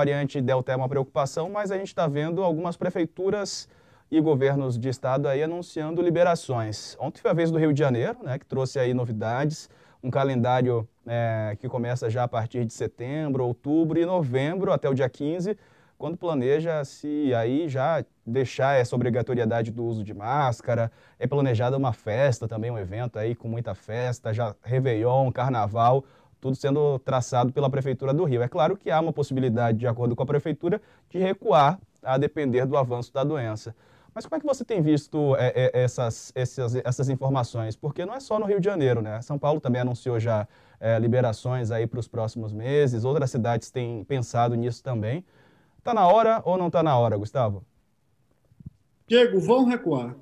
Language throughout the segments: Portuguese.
variante Delta é uma preocupação, mas a gente está vendo algumas prefeituras e governos de estado aí anunciando liberações. Ontem foi a vez do Rio de Janeiro, né, que trouxe aí novidades, um calendário é, que começa já a partir de setembro, outubro e novembro até o dia 15, quando planeja se aí já deixar essa obrigatoriedade do uso de máscara, é planejada uma festa também, um evento aí com muita festa, já Réveillon, Carnaval, tudo sendo traçado pela Prefeitura do Rio. É claro que há uma possibilidade, de acordo com a Prefeitura, de recuar a depender do avanço da doença. Mas como é que você tem visto é, é, essas, essas, essas informações? Porque não é só no Rio de Janeiro, né? São Paulo também anunciou já é, liberações aí para os próximos meses, outras cidades têm pensado nisso também. Está na hora ou não está na hora, Gustavo? Diego, vão recuar.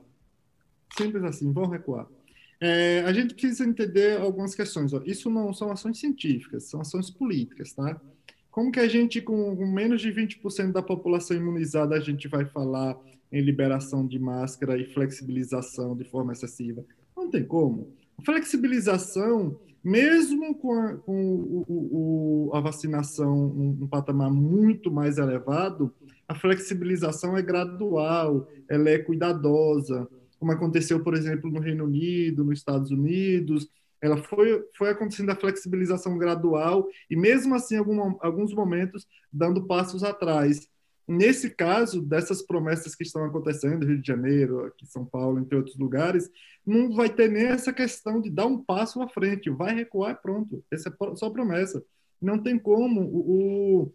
Simples assim, vão recuar. É, a gente precisa entender algumas questões. Ó. Isso não são ações científicas, são ações políticas, tá? Como que a gente, com menos de 20% da população imunizada, a gente vai falar em liberação de máscara e flexibilização de forma excessiva? Não tem como. Flexibilização, mesmo com a, com o, o, a vacinação num um patamar muito mais elevado, a flexibilização é gradual, ela é cuidadosa, como aconteceu, por exemplo, no Reino Unido, nos Estados Unidos. Ela foi, foi acontecendo a flexibilização gradual e, mesmo assim, algum, alguns momentos, dando passos atrás. Nesse caso, dessas promessas que estão acontecendo, Rio de Janeiro, aqui São Paulo, entre outros lugares, não vai ter nem essa questão de dar um passo à frente, vai recuar pronto. Essa é só promessa. Não tem como o, o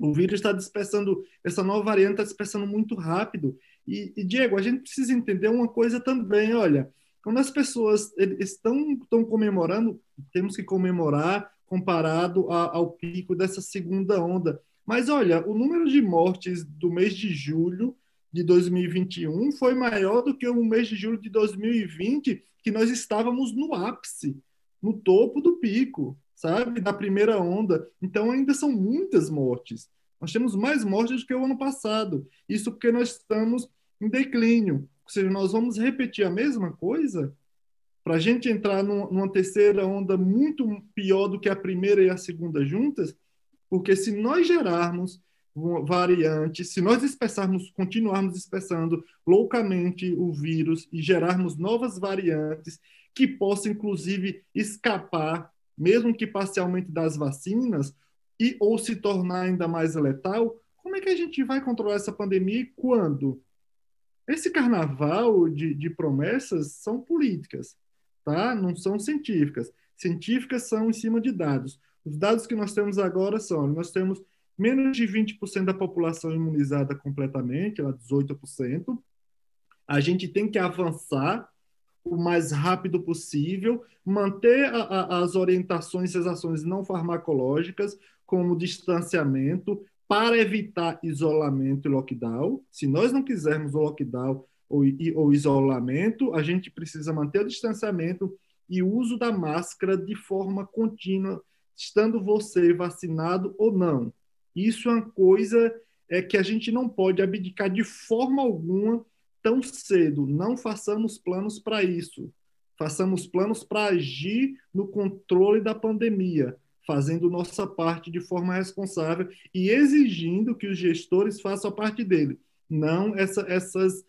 o vírus está dispersando, essa nova variante está dispersando muito rápido. E, e, Diego, a gente precisa entender uma coisa também, olha, quando as pessoas estão, estão comemorando, temos que comemorar comparado a, ao pico dessa segunda onda. Mas olha, o número de mortes do mês de julho de 2021 foi maior do que o mês de julho de 2020, que nós estávamos no ápice, no topo do pico sabe? Da primeira onda. Então, ainda são muitas mortes. Nós temos mais mortes do que o ano passado. Isso porque nós estamos em declínio. Ou seja, nós vamos repetir a mesma coisa para a gente entrar numa terceira onda muito pior do que a primeira e a segunda juntas, porque se nós gerarmos variantes, se nós dispersarmos, continuarmos dispersando loucamente o vírus e gerarmos novas variantes que possam, inclusive, escapar mesmo que parcialmente das vacinas, e ou se tornar ainda mais letal, como é que a gente vai controlar essa pandemia e quando? Esse carnaval de, de promessas são políticas, tá? Não são científicas. Científicas são em cima de dados. Os dados que nós temos agora são: nós temos menos de 20% da população imunizada completamente, lá 18%. A gente tem que avançar o mais rápido possível, manter a, a, as orientações e as ações não farmacológicas, como distanciamento, para evitar isolamento e lockdown. Se nós não quisermos o lockdown ou, e, ou isolamento, a gente precisa manter o distanciamento e o uso da máscara de forma contínua, estando você vacinado ou não. Isso é uma coisa é, que a gente não pode abdicar de forma alguma tão cedo. Não façamos planos para isso. Façamos planos para agir no controle da pandemia, fazendo nossa parte de forma responsável e exigindo que os gestores façam a parte dele. Não essa, essas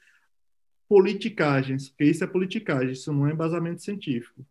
politicagens, porque isso é politicagem, isso não é embasamento científico.